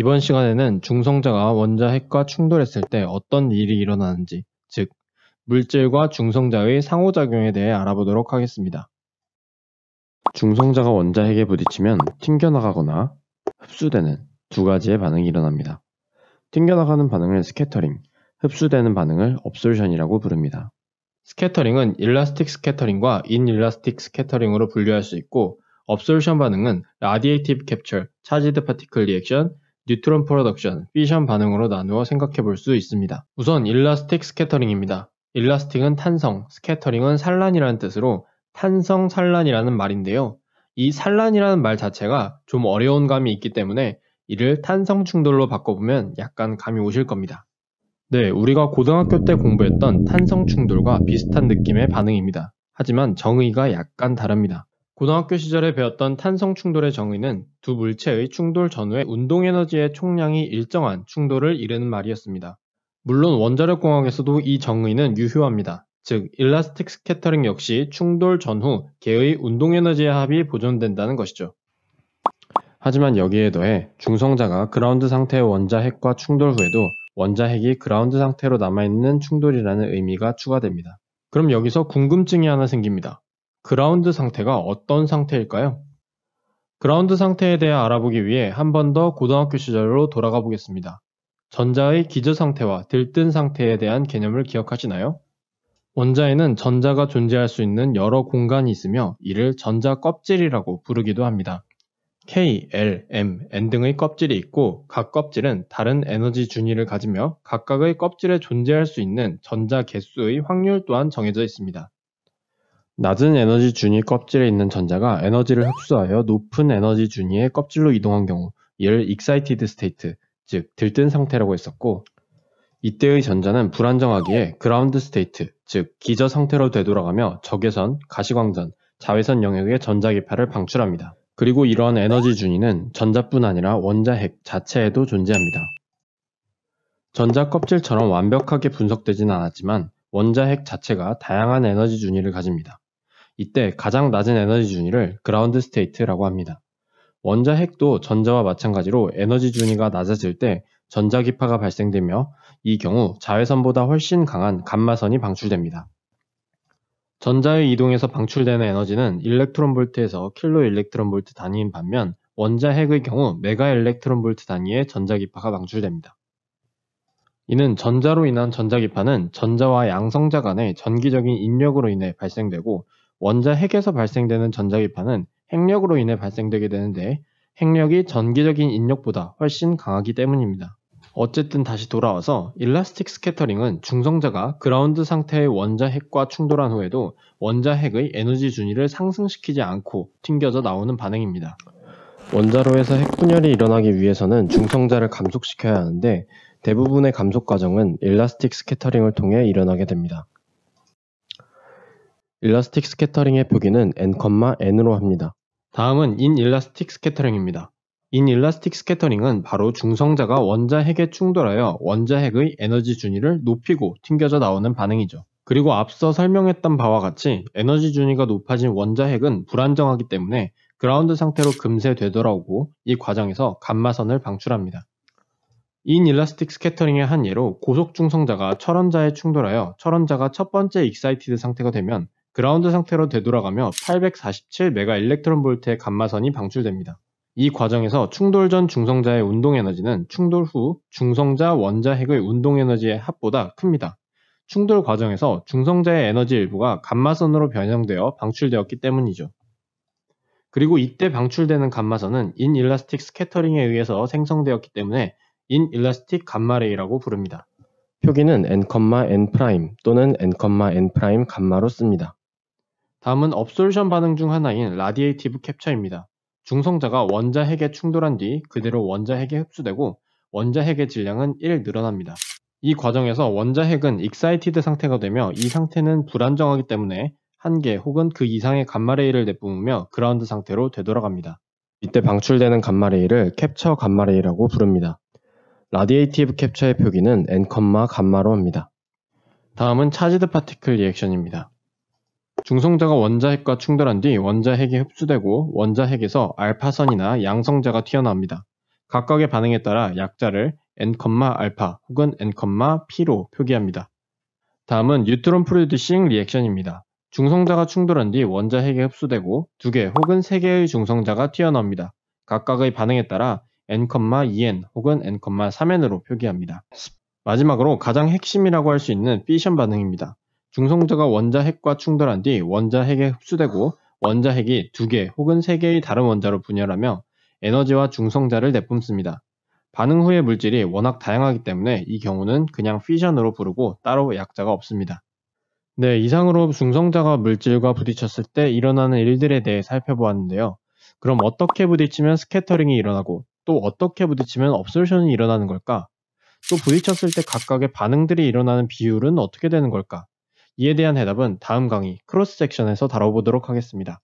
이번 시간에는 중성자가 원자핵과 충돌했을 때 어떤 일이 일어나는지, 즉, 물질과 중성자의 상호작용에 대해 알아보도록 하겠습니다. 중성자가 원자핵에 부딪히면 튕겨나가거나 흡수되는 두 가지의 반응이 일어납니다. 튕겨나가는 반응을 스케터링 흡수되는 반응을 업솔션이라고 부릅니다. 스케터링은 일라스틱 스케터링과 인일라스틱 스케터링으로 분류할 수 있고 업솔션 반응은 라디에이티브 캡처, 차지드 파티클 리액션, 뉴트론 프로덕션, 피션 반응으로 나누어 생각해 볼 수 있습니다. 우선 일라스틱 스케터링입니다 일라스틱은 탄성, 스케터링은 산란이라는 뜻으로 탄성 산란이라는 말인데요. 이 산란이라는 말 자체가 좀 어려운 감이 있기 때문에 이를 탄성 충돌로 바꿔보면 약간 감이 오실 겁니다. 네, 우리가 고등학교 때 공부했던 탄성 충돌과 비슷한 느낌의 반응입니다. 하지만 정의가 약간 다릅니다. 고등학교 시절에 배웠던 탄성 충돌의 정의는 두 물체의 충돌 전후의 운동 에너지의 총량이 일정한 충돌을 이르는 말이었습니다. 물론 원자력 공학에서도 이 정의는 유효합니다. 즉, 일라스틱 스케터링 역시 충돌 전후 개의 운동 에너지의 합이 보존된다는 것이죠. 하지만 여기에 더해 중성자가 그라운드 상태의 원자 핵과 충돌 후에도 원자 핵이 그라운드 상태로 남아있는 충돌이라는 의미가 추가됩니다. 그럼 여기서 궁금증이 하나 생깁니다. 그라운드 상태가 어떤 상태일까요? 그라운드 상태에 대해 알아보기 위해 한 번 더 고등학교 시절로 돌아가 보겠습니다. 전자의 기저 상태와 들뜬 상태에 대한 개념을 기억하시나요? 원자에는 전자가 존재할 수 있는 여러 공간이 있으며 이를 전자 껍질이라고 부르기도 합니다. K, L, M, N 등의 껍질이 있고 각 껍질은 다른 에너지 준위를 가지며 각각의 껍질에 존재할 수 있는 전자 개수의 확률 또한 정해져 있습니다. 낮은 에너지 준위 껍질에 있는 전자가 에너지를 흡수하여 높은 에너지 준위의 껍질로 이동한 경우 이를 익사이티드 스테이트, 즉 들뜬 상태라고 했었고 이때의 전자는 불안정하기에 그라운드 스테이트, 즉 기저 상태로 되돌아가며 적외선, 가시광선, 자외선 영역의 전자기파를 방출합니다. 그리고 이러한 에너지 준위는 전자뿐 아니라 원자핵 자체에도 존재합니다. 전자 껍질처럼 완벽하게 분석되지는 않았지만 원자핵 자체가 다양한 에너지 준위를 가집니다. 이때 가장 낮은 에너지 준위를 그라운드 스테이트라고 합니다. 원자 핵도 전자와 마찬가지로 에너지 준위가 낮아질 때 전자기파가 발생되며 이 경우 자외선보다 훨씬 강한 감마선이 방출됩니다. 전자의 이동에서 방출되는 에너지는 일렉트론 볼트에서 킬로 일렉트론 볼트 단위인 반면 원자 핵의 경우 메가 일렉트론 볼트 단위의 전자기파가 방출됩니다. 이는 전자로 인한 전자기파는 전자와 양성자 간의 전기적인 인력으로 인해 발생되고 원자 핵에서 발생되는 전자기파는 핵력으로 인해 발생되게 되는데 핵력이 전기적인 인력보다 훨씬 강하기 때문입니다. 어쨌든 다시 돌아와서 일라스틱 스케터링은 중성자가 그라운드 상태의 원자 핵과 충돌한 후에도 원자 핵의 에너지 준위를 상승시키지 않고 튕겨져 나오는 반응입니다. 원자로에서 핵 분열이 일어나기 위해서는 중성자를 감속시켜야 하는데 대부분의 감속 과정은 일라스틱 스케터링을 통해 일어나게 됩니다. 일라스틱 스케터링의 표기는 n, n으로 합니다. 다음은 인일라스틱 스케터링입니다 인일라스틱 스케터링은 바로 중성자가 원자핵에 충돌하여 원자핵의 에너지 준위를 높이고 튕겨져 나오는 반응이죠. 그리고 앞서 설명했던 바와 같이 에너지 준위가 높아진 원자핵은 불안정하기 때문에 그라운드 상태로 금세 되돌아오고 이 과정에서 감마선을 방출합니다. 인일라스틱 스케터링의한 예로 고속 중성자가 철원자에 충돌하여 철원자가 첫 번째 익사이티드 상태가 되면 그라운드 상태로 되돌아가며 847메가 일렉트론 볼트의 감마선이 방출됩니다. 이 과정에서 충돌 전 중성자의 운동 에너지는 충돌 후 중성자 원자 핵의 운동 에너지의 합보다 큽니다. 충돌 과정에서 중성자의 에너지 일부가 감마선으로 변형되어 방출되었기 때문이죠. 그리고 이때 방출되는 감마선은 인일라스틱 스케터링에 의해서 생성되었기 때문에 인일라스틱 감마레이라고 부릅니다. 표기는 n, n' 또는 n, n' 감마로 씁니다. 다음은 업솔션 반응 중 하나인 라디에이티브 캡처입니다. 중성자가 원자핵에 충돌한 뒤 그대로 원자핵에 흡수되고 원자핵의 질량은 1 늘어납니다. 이 과정에서 원자핵은 익사이티드 상태가 되며 이 상태는 불안정하기 때문에 한 개 혹은 그 이상의 감마레이를 내뿜으며 그라운드 상태로 되돌아갑니다. 이때 방출되는 감마레이를 캡처 감마레이라고 부릅니다. 라디에이티브 캡처의 표기는 n, 감마로 합니다. 다음은 차지드 파티클 리액션입니다. 중성자가 원자핵과 충돌한 뒤 원자핵이 흡수되고 원자핵에서 알파선이나 양성자가 튀어나옵니다. 각각의 반응에 따라 약자를 n, 알파 혹은 n, p로 표기합니다. 다음은 뉴트론 프로듀싱 리액션입니다. 중성자가 충돌한 뒤원자핵이 흡수되고 두 개 혹은 세 개의 중성자가 튀어나옵니다. 각각의 반응에 따라 n, 2n 혹은 n, 3n으로 표기합니다. 마지막으로 가장 핵심이라고 할 수 있는 피션 반응입니다. 중성자가 원자핵과 충돌한 뒤 원자핵에 흡수되고 원자핵이 두 개 혹은 세 개의 다른 원자로 분열하며 에너지와 중성자를 내뿜습니다. 반응 후의 물질이 워낙 다양하기 때문에 이 경우는 그냥 피션으로 부르고 따로 약자가 없습니다. 네, 이상으로 중성자가 물질과 부딪혔을 때 일어나는 일들에 대해 살펴보았는데요. 그럼 어떻게 부딪히면 스캐터링이 일어나고 또 어떻게 부딪히면 업솔션이 일어나는 걸까? 또 부딪혔을 때 각각의 반응들이 일어나는 비율은 어떻게 되는 걸까? 이에 대한 해답은 다음 강의 크로스 섹션에서 다뤄보도록 하겠습니다.